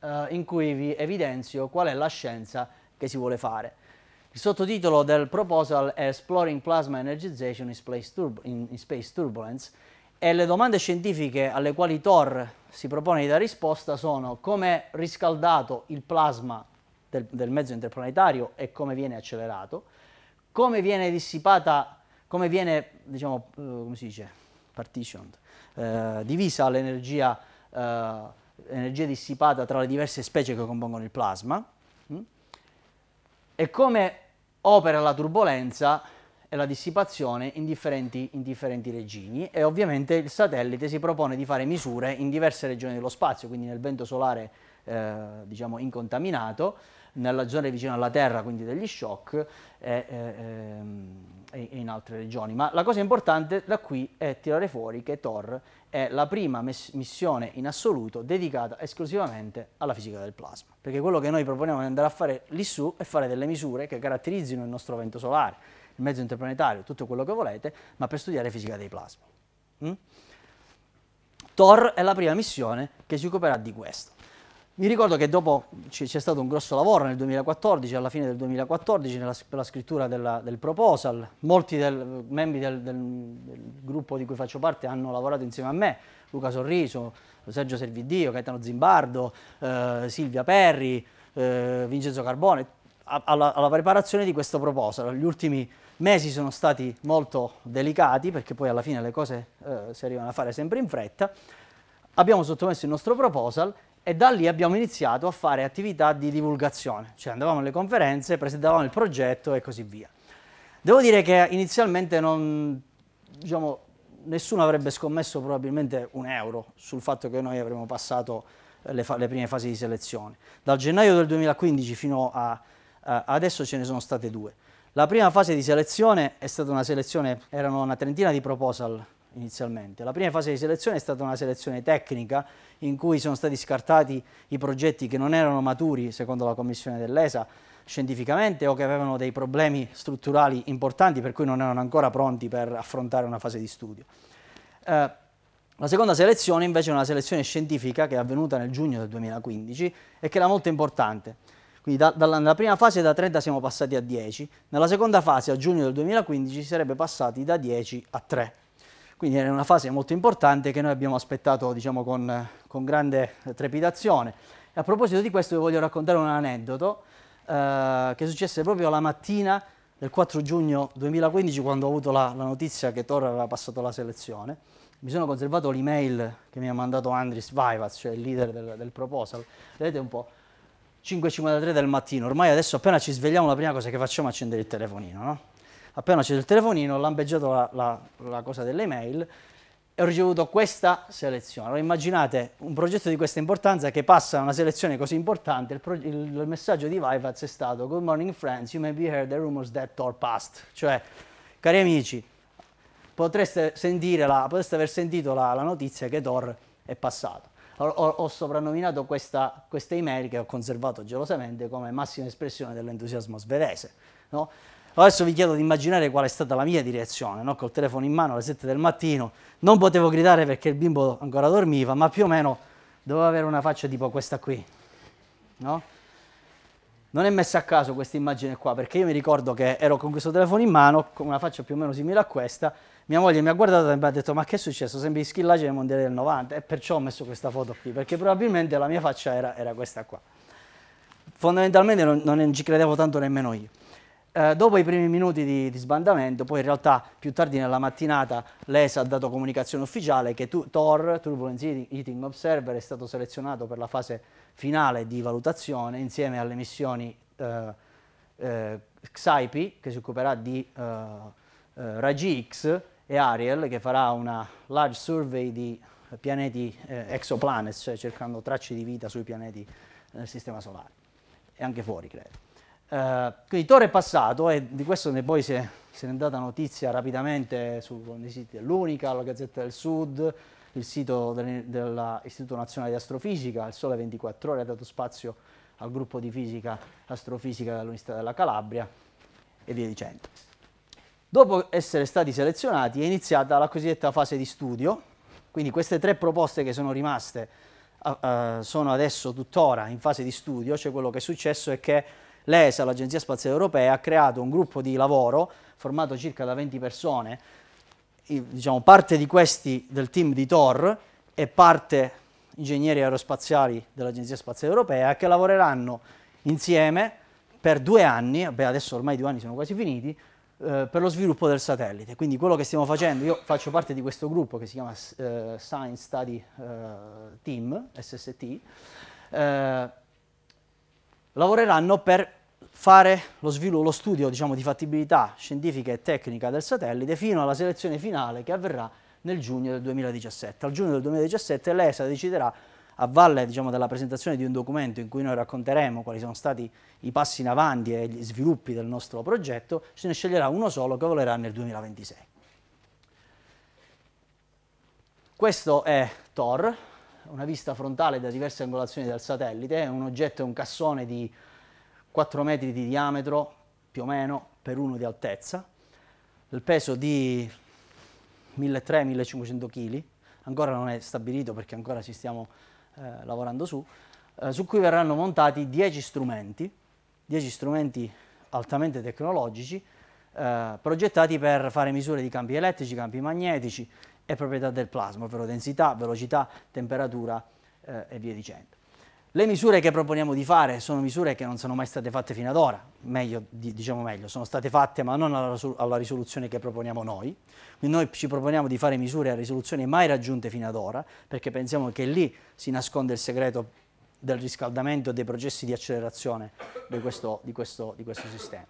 eh, in cui vi evidenzio qual è la scienza che si vuole fare. Il sottotitolo del proposal è Exploring Plasma Energization in Space, Turbulence e le domande scientifiche alle quali Thor si propone di dare risposta sono come è riscaldato il plasma del, del mezzo interplanetario e come viene accelerato, come viene dissipata, come viene, diciamo, eh, come si dice, partitioned, eh, divisa l'energia eh, dissipata tra le diverse specie che compongono il plasma, e come opera la turbolenza e la dissipazione in differenti, in differenti, regini e ovviamente il satellite si propone di fare misure in diverse regioni dello spazio, quindi nel vento solare eh, diciamo incontaminato, nella zona vicino alla Terra, quindi degli shock, e, ehm, e, e in altre regioni. Ma la cosa importante da qui è tirare fuori che Thor è la prima missione in assoluto dedicata esclusivamente alla fisica del plasma, perché quello che noi proponiamo di andare a fare lì su è fare delle misure che caratterizzino il nostro vento solare, il mezzo interplanetario, tutto quello che volete, ma per studiare fisica dei plasmi. Mm? Thor è la prima missione che si occuperà di questo. Mi ricordo che dopo c'è stato un grosso lavoro nel 2014, alla fine del 2014, nella, per la scrittura della, del proposal. Molti del, membri del, del, del, gruppo di cui faccio parte hanno lavorato insieme a me, Luca Sorriso, Sergio Servidio, Gaetano Zimbardo, eh, Silvia Perri, eh, Vincenzo Carbone, alla, alla, preparazione di questo proposal. Gli ultimi mesi sono stati molto delicati perché poi alla fine le cose eh, si arrivano a fare sempre in fretta. Abbiamo sottomesso il nostro proposal e da lì abbiamo iniziato a fare attività di divulgazione, cioè andavamo alle conferenze, presentavamo il progetto e così via. Devo dire che inizialmente non, diciamo, nessuno avrebbe scommesso probabilmente un euro sul fatto che noi avremmo passato eh, le, le prime fasi di selezione. Dal gennaio del 2015 fino a, a adesso ce ne sono state due. La prima fase di selezione è stata una selezione, erano una trentina di proposal inizialmente. La prima fase di selezione è stata una selezione tecnica in cui sono stati scartati i progetti che non erano maturi secondo la commissione dell'ESA scientificamente o che avevano dei problemi strutturali importanti per cui non erano ancora pronti per affrontare una fase di studio. Eh, la seconda selezione invece è una selezione scientifica che è avvenuta nel giugno del 2015 e che era molto importante. Quindi da, dalla, nella prima fase da 30 siamo passati a 10, nella seconda fase a giugno del 2015 si sarebbe passati da 10 a 3. Quindi era una fase molto importante che noi abbiamo aspettato diciamo, con, con, grande trepidazione. E a proposito di questo vi voglio raccontare un aneddoto eh, che successe proprio la mattina del 4 giugno 2015 quando ho avuto la, la notizia che Torre aveva passato la selezione. Mi sono conservato l'email che mi ha mandato Andris Vaivac, cioè il leader del, del proposal. Vedete un po', 5.53 del mattino, ormai adesso appena ci svegliamo la prima cosa che facciamo è accendere il telefonino, no? appena c'è il telefonino, ho lampeggiato la, la, la cosa dell'email e ho ricevuto questa selezione. Allora immaginate un progetto di questa importanza che passa a una selezione così importante, il, il, il messaggio di Vivaz è stato Good morning friends, you may be heard the rumors that tore past, cioè cari amici, potreste, la, potreste aver sentito la, la notizia che Thor è passato. ho, ho, soprannominato questa, questa email che ho conservato gelosamente come massima espressione dell'entusiasmo svedese. No? Adesso vi chiedo di immaginare qual è stata la mia direzione, no? col telefono in mano alle 7 del mattino, non potevo gridare perché il bimbo ancora dormiva, ma più o meno dovevo avere una faccia tipo questa qui, no? Non è messa a caso questa immagine qua, perché io mi ricordo che ero con questo telefono in mano, con una faccia più o meno simile a questa, mia moglie mi ha guardato e mi ha detto ma che è successo? Sembri schillage nei mondiali del 90 e perciò ho messo questa foto qui, perché probabilmente la mia faccia era, era questa qua. Fondamentalmente non, non ci credevo tanto nemmeno io. Eh, dopo i primi minuti di, di, sbandamento, poi in realtà più tardi nella mattinata l'ESA ha dato comunicazione ufficiale che tu, TOR, Turbulence Heating Observer, è stato selezionato per la fase finale di valutazione insieme alle missioni eh, eh, XIP, che si occuperà di eh, eh, Raggi X, e Ariel, che farà una large survey di pianeti exoplanets, cioè cercando tracce di vita sui pianeti nel Sistema Solare e anche fuori, credo. Eh, quindi Torre è passato e eh, di questo ne poi si è, se n'è data notizia rapidamente su, siti dell'Unica, la Gazzetta del Sud, il sito dell'Istituto Nazionale di Astrofisica, il Sole 24 Ore ha dato spazio al gruppo di fisica astrofisica dell'Università della Calabria e via dicendo. Dopo essere stati selezionati è iniziata la cosiddetta fase di studio, quindi queste tre proposte che sono rimaste uh, sono adesso tuttora in fase di studio, cioè quello che è successo è che l'ESA, l'Agenzia Spaziale Europea, ha creato un gruppo di lavoro formato circa da 20 persone, diciamo, parte di questi del team di Tor e parte ingegneri aerospaziali dell'Agenzia Spaziale Europea, che lavoreranno insieme per due anni, beh adesso ormai due anni sono quasi finiti, eh, per lo sviluppo del satellite. Quindi quello che stiamo facendo, io faccio parte di questo gruppo che si chiama eh, Science Study eh, Team, SST, eh, lavoreranno per fare lo, sviluppo, lo studio diciamo, di fattibilità scientifica e tecnica del satellite fino alla selezione finale che avverrà nel giugno del 2017. Al giugno del 2017 l'ESA deciderà a valle diciamo, della presentazione di un documento in cui noi racconteremo quali sono stati i passi in avanti e gli sviluppi del nostro progetto, se ne sceglierà uno solo che volerà nel 2026. Questo è Thor, una vista frontale da diverse angolazioni del satellite, è un oggetto, è un cassone di 4 metri di diametro più o meno per uno di altezza, il peso di 1.300-1.500 kg, ancora non è stabilito perché ancora ci stiamo eh, lavorando su, eh, su cui verranno montati 10 strumenti, 10 strumenti altamente tecnologici, eh, progettati per fare misure di campi elettrici, campi magnetici e proprietà del plasma, ovvero densità, velocità, temperatura eh, e via dicendo. Le misure che proponiamo di fare sono misure che non sono mai state fatte fino ad ora, meglio, diciamo meglio, sono state fatte ma non alla risoluzione che proponiamo noi, quindi noi ci proponiamo di fare misure a risoluzioni mai raggiunte fino ad ora, perché pensiamo che lì si nasconde il segreto del riscaldamento e dei processi di accelerazione di questo, di questo, di questo sistema.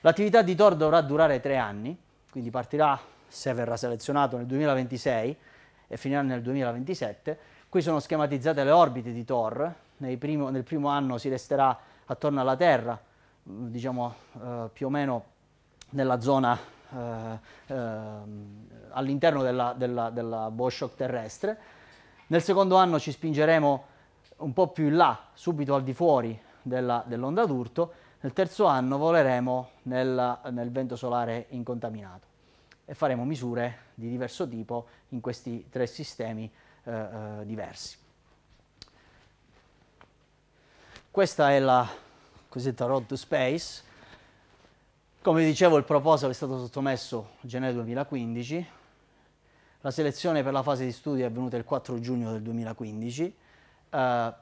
L'attività di Tor dovrà durare tre anni, quindi partirà, se verrà selezionato, nel 2026 e finirà nel 2027. Qui sono schematizzate le orbite di Tor, primo, nel primo anno si resterà attorno alla Terra, mm, diciamo eh, più o meno nella zona eh, ehm, all'interno della, della, della Boschok terrestre. Nel secondo anno ci spingeremo un po' più in là, subito al di fuori della, dell'onda d'urto. Nel terzo anno voleremo nel, nel vento solare incontaminato e faremo misure di diverso tipo in questi tre sistemi eh, eh diversi. Questa è la cosiddetta Road to Space. Come dicevo, il proposal è stato sottomesso a gennaio 2015. La selezione per la fase di studio è avvenuta il 4 giugno del 2015. Uh, eh,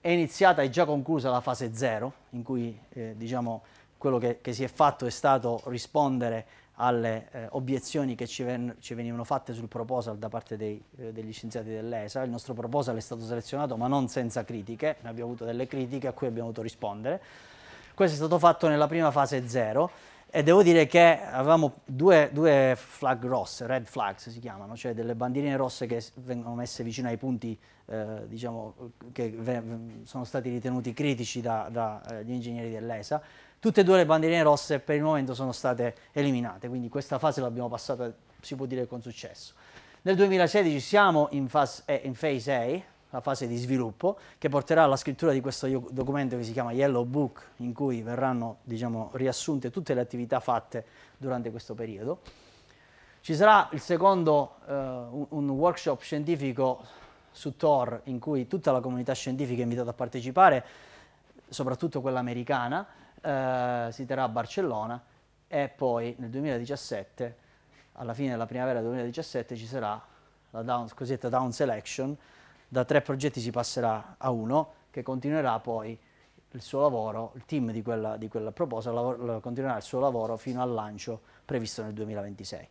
è iniziata e già conclusa la fase 0, in cui eh, diciamo, quello che, che si è fatto è stato rispondere alle eh, obiezioni che ci, ven ci, venivano fatte sul proposal da parte dei, eh, degli scienziati dell'ESA. Il nostro proposal è stato selezionato ma non senza critiche, ne abbiamo avuto delle critiche a cui abbiamo dovuto rispondere. Questo è stato fatto nella prima fase zero e devo dire che avevamo due, due, flag rosse, red flags si chiamano, cioè delle bandierine rosse che vengono messe vicino ai punti eh, diciamo, che sono stati ritenuti critici dagli da, eh, ingegneri dell'ESA Tutte e due le bandierine rosse per il momento sono state eliminate, quindi questa fase l'abbiamo passata, si può dire, con successo. Nel 2016 siamo in, fase, eh, in Phase A, la fase di sviluppo, che porterà alla scrittura di questo documento che si chiama Yellow Book, in cui verranno diciamo, riassunte tutte le attività fatte durante questo periodo. Ci sarà il secondo, eh, un workshop scientifico su Tor, in cui tutta la comunità scientifica è invitata a partecipare, soprattutto quella americana, eh, si terrà a Barcellona e poi nel 2017, alla fine della primavera 2017, ci sarà la down, cosiddetta down selection, da tre progetti si passerà a uno che continuerà poi il suo lavoro, il team di quella, di quella proposta continuerà il suo lavoro fino al lancio previsto nel 2026.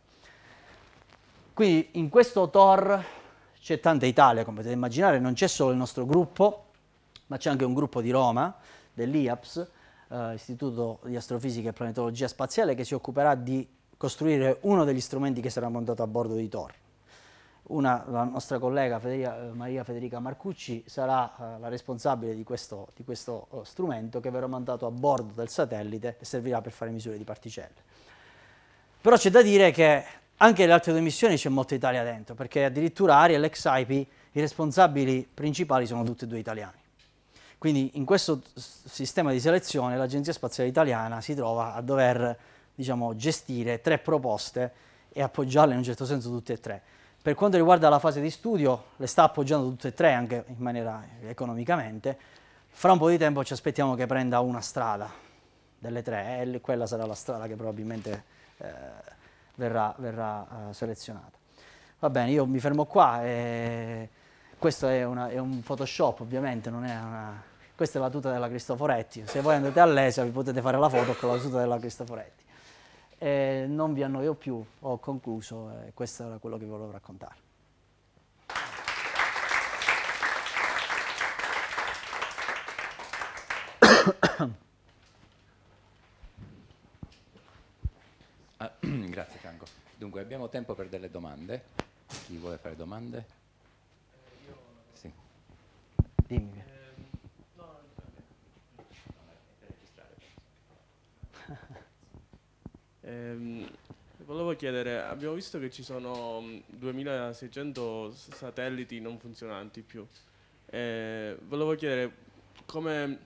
Quindi in questo tour c'è tanta Italia, come potete immaginare, non c'è solo il nostro gruppo, ma c'è anche un gruppo di Roma, dell'IAPS, eh, Istituto di Astrofisica e Planetologia Spaziale che si occuperà di costruire uno degli strumenti che sarà montato a bordo di Thor. Una, la nostra collega Federica, eh, Maria Federica Marcucci sarà eh, la responsabile di questo, di questo uh, strumento che verrà mandato a bordo del satellite e servirà per fare misure di particelle. Però c'è da dire che anche nelle altre due missioni c'è molta Italia dentro, perché addirittura Ari e Xaipi i responsabili principali sono tutti e due italiani. Quindi in questo sistema di selezione l'Agenzia Spaziale Italiana si trova a dover diciamo, gestire tre proposte e appoggiarle in un certo senso tutte e tre. Per quanto riguarda la fase di studio, le sta appoggiando tutte e tre anche in maniera economicamente. Fra un po' di tempo ci aspettiamo che prenda una strada delle tre e quella sarà la strada che probabilmente eh, verrà, verrà eh, selezionata. Va bene, io mi fermo qua. E questo è, una, è, un Photoshop ovviamente, non è una... questa è la tuta della Cristoforetti, se voi andate all'ESA vi potete fare la foto con la tuta della Cristoforetti. E non vi annoio più, ho concluso, eh, questo era quello che volevo raccontare. Ah, grazie Franco. Dunque abbiamo tempo per delle domande. Chi vuole fare domande? Dimmi. Eh, ehm, volevo chiedere, abbiamo visto che ci sono 2600 mm, satelliti non funzionanti più. Eh, volevo chiedere come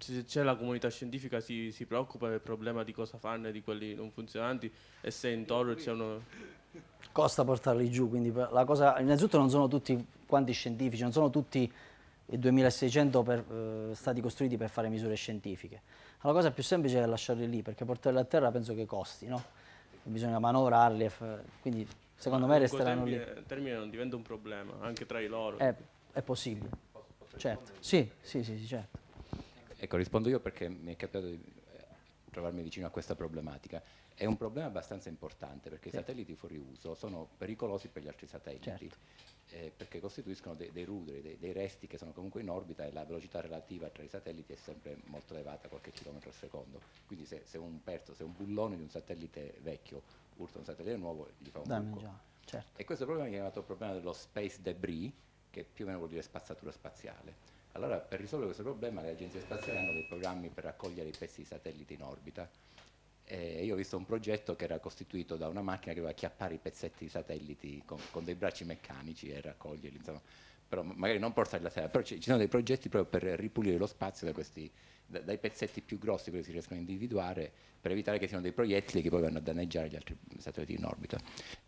se c'è la comunità scientifica si, si preoccupa del problema di cosa fanno di quelli non funzionanti e se intorno c'è uno... costa portarli giù, quindi la cosa, innanzitutto non sono tutti quanti scientifici, non sono tutti i 2600 per, eh, stati costruiti per fare misure scientifiche. La cosa più semplice è lasciarli lì, perché portarli a terra penso che costi, no? bisogna manovrarli, quindi secondo Ma me resteranno termine, lì. Il termine non diventa un problema, anche tra i loro. È, è possibile, certo. Sì, sì, sì, sì, certo. Ecco, rispondo io perché mi è capitato di eh, trovarmi vicino a questa problematica è un problema abbastanza importante perché sì. i satelliti fuori uso sono pericolosi per gli altri satelliti certo. eh, perché costituiscono de dei ruderi, de dei resti che sono comunque in orbita e la velocità relativa tra i satelliti è sempre molto elevata, qualche chilometro al secondo. Quindi se, se un perto, se un bullone di un satellite vecchio urta un satellite nuovo, gli fa un danno. certo. E questo problema è chiamato il problema dello space debris, che più o meno vuol dire spazzatura spaziale. Allora, per risolvere questo problema, le agenzie spaziali hanno dei programmi per raccogliere i pezzi di satelliti in orbita eh, io ho visto un progetto che era costituito da una macchina che doveva chiappare i pezzetti di satelliti con, con dei bracci meccanici e raccoglierli, insomma, però magari non portarli la terra, però ci, ci, sono dei progetti proprio per ripulire lo spazio da questi, da, dai pezzetti più grossi, quelli che si riescono a individuare, per evitare che siano dei proiettili che poi vanno a danneggiare gli altri satelliti in orbita.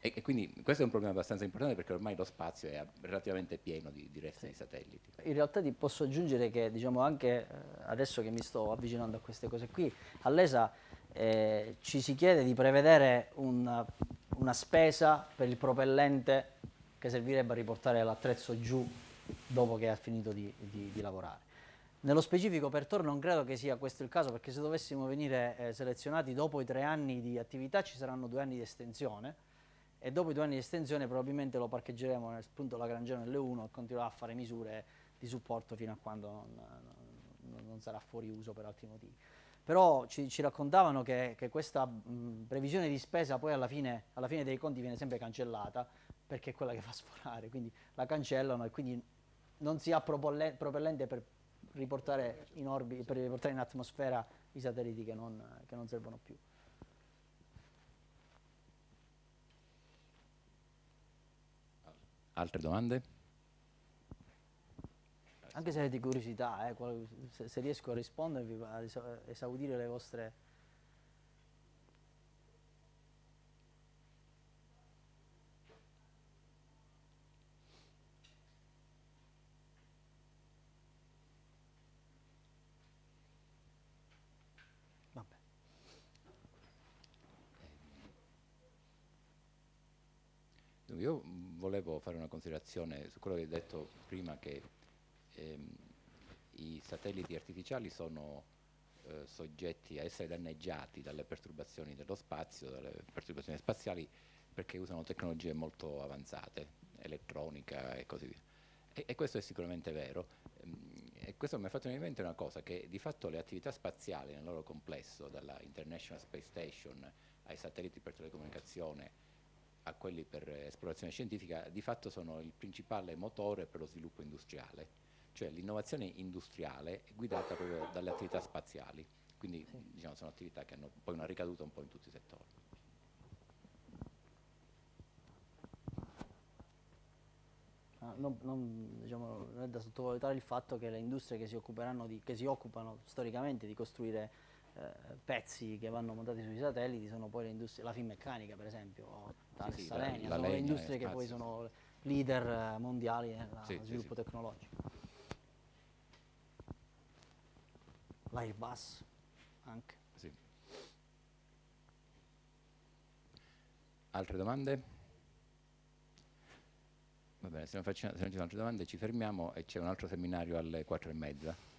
E, e quindi questo è un problema abbastanza importante perché ormai lo spazio è relativamente pieno di, di resti sì. di satelliti. In realtà ti posso aggiungere che diciamo anche eh, adesso che mi sto avvicinando a queste cose qui, all'ESA eh, ci si chiede di prevedere una, una spesa per il propellente che servirebbe a riportare l'attrezzo giù dopo che ha finito di, di, di, lavorare. Nello specifico per Tor non credo che sia questo il caso perché se dovessimo venire eh, selezionati dopo i tre anni di attività ci saranno due anni di estensione e dopo i due anni di estensione probabilmente lo parcheggeremo nel punto Lagrangiano L1 e continuerà a fare misure di supporto fino a quando non, non, non sarà fuori uso per altri motivi però ci, ci raccontavano che, che questa mh, previsione di spesa poi alla fine, alla fine, dei conti viene sempre cancellata perché è quella che fa sforare, quindi la cancellano e quindi non si ha propellente per riportare in, orbita, per riportare in atmosfera i satelliti che non, che non servono più. Altre domande? Anche se è di curiosità, eh, se, se riesco a rispondervi, a esaudire le vostre... Io volevo fare una considerazione su quello che hai detto prima che ehm, i satelliti artificiali sono eh, soggetti a essere danneggiati dalle perturbazioni dello spazio, dalle perturbazioni spaziali, perché usano tecnologie molto avanzate, elettronica e così via. E, e questo è sicuramente vero. Ehm, e questo mi ha fatto venire in mente una cosa, che di fatto le attività spaziali nel loro complesso, dalla International Space Station ai satelliti per telecomunicazione, a quelli per esplorazione scientifica, di fatto sono il principale motore per lo sviluppo industriale cioè l'innovazione industriale è guidata proprio dalle attività spaziali, quindi sì. diciamo, sono attività che hanno poi una ricaduta un po' in tutti i settori. Ah, non, non, diciamo, non, è da sottovalutare il fatto che le industrie che si, di, che si occupano storicamente di costruire eh, pezzi che vanno montati sui satelliti sono poi le industrie, la Finmeccanica per esempio, o Thales sì, sì, Salenia, sono le industrie che poi sono leader eh, mondiali nello sviluppo tecnologico. l'Airbus anche. Sì. Altre domande? Va bene, se non, facciamo, se non, ci sono altre domande ci fermiamo e c'è un altro seminario alle quattro e mezza.